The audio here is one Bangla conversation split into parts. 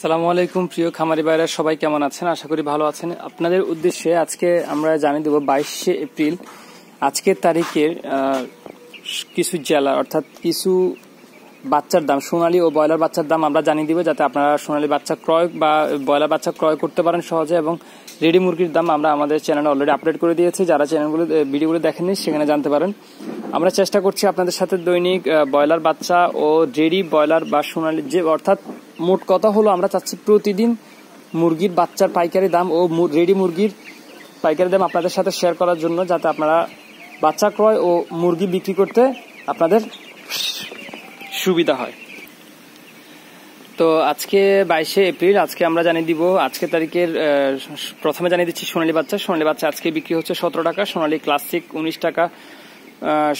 সালামু আলাইকুম প্রিয় খামারি বাইরা সবাই কেমন আছেন আশা করি ভালো আছেন আপনাদের উদ্দেশ্যে আজকে আমরা জানিয়ে দেব বাইশে এপ্রিল আজকের তারিখের কিছু জেলা অর্থাৎ কিছু বাচ্চার দাম সোনালি ও ব্রয়লার বাচ্চার দাম আমরা জানিয়ে দিব যাতে আপনারা সোনালি বাচ্চা ক্রয় বা ব্রয়লার বাচ্চা ক্রয় করতে পারেন সহজে এবং রেডি মুরগির দাম আমরা আমাদের চ্যানেলে অলরেডি আপডেট করে দিয়েছি যারা চ্যানেলগুলো ভিডিওগুলো দেখেননি সেখানে জানতে পারেন আমরা চেষ্টা করছি আপনাদের সাথে দৈনিক ব্রয়লার বাচ্চা ও রেডি ব্রয়লার বা সোনালি যে অর্থাৎ মোট কথা হলো আমরা চাচ্ছি প্রতিদিন মুরগির বাচ্চার পাইকারি দাম ও রেডি মুরগির পাইকারি দাম আপনাদের সাথে শেয়ার করার জন্য যাতে আপনারা বাচ্চা ক্রয় ও মুরগি বিক্রি করতে আপনাদের সুবিধা হয় তো আজকে বাইশে এপ্রিল আজকে আমরা জানিয়ে দিব আজকে তারিখের প্রথমে জানিয়ে দিচ্ছি সোনালী বাচ্চা সোনালী বাচ্চা আজকে বিক্রি হচ্ছে সতেরো টাকা সোনালী ক্লাসিক উনিশ টাকা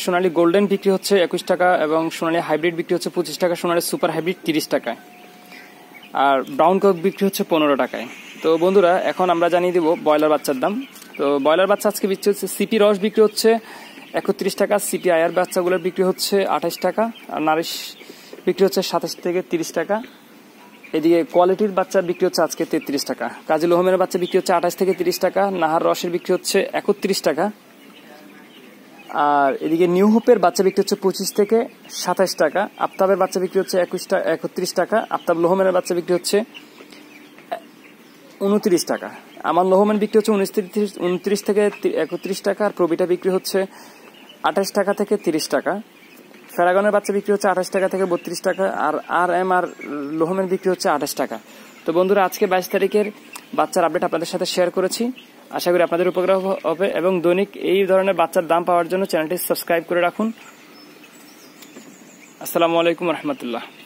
সোনালী গোল্ডেন বিক্রি হচ্ছে একুশ টাকা এবং সোনালী হাইব্রিড বিক্রি হচ্ছে পঁচিশ টাকা সোনালী সুপার হাইব্রিড তিরিশ টাকায় আর ব্রাউন কক বিক্রি হচ্ছে পনেরো টাকায় তো বন্ধুরা এখন আমরা জানিয়ে দেবো ব্রয়লার বাচ্চার দাম তো ব্রয়লার বাচ্চা আজকে বিক্রি হচ্ছে সিপি রস বিক্রি হচ্ছে একত্রিশ টাকা সিপি আয়ার বাচ্চাগুলোর বিক্রি হচ্ছে আঠাশ টাকা আর নারিশ বিক্রি হচ্ছে সাতাশ থেকে তিরিশ টাকা এদিকে কোয়ালিটির বাচ্চা বিক্রি হচ্ছে আজকে তেত্রিশ টাকা কাজী লোহমের বাচ্চা বিক্রি হচ্ছে আঠাশ থেকে তিরিশ টাকা নাহার রসের বিক্রি হচ্ছে একত্রিশ টাকা আর এদিকে নিউ হোপের বাচ্চা বিক্রি হচ্ছে পঁচিশ থেকে সাতাশ টাকা আফতাবের বাচ্চা বিক্রি হচ্ছে একুশ টাকা একত্রিশ টাকা আফতাব লোহমেনের বাচ্চা বিক্রি হচ্ছে উনত্রিশ টাকা আমার লোহমেন বিক্রি হচ্ছে উনত্রিশ উনত্রিশ থেকে একত্রিশ টাকা আর প্রবিটা বিক্রি হচ্ছে আঠাশ টাকা থেকে তিরিশ টাকা ফেরাগনের বাচ্চা বিক্রি হচ্ছে আঠাশ টাকা থেকে বত্রিশ টাকা আর আর এম আর লোহমেন বিক্রি হচ্ছে আঠাশ টাকা তো বন্ধুরা আজকে বাইশ তারিখের বাচ্চার আপডেট আপনাদের সাথে শেয়ার করেছি আশা করি আপনাদের উপকার হবে এবং দৈনিক এই ধরনের বাচ্চার দাম পাওয়ার জন্য চ্যানেলটি সাবস্ক্রাইব করে রাখুন আসসালামু আলাইকুম রহমতুল্লাহ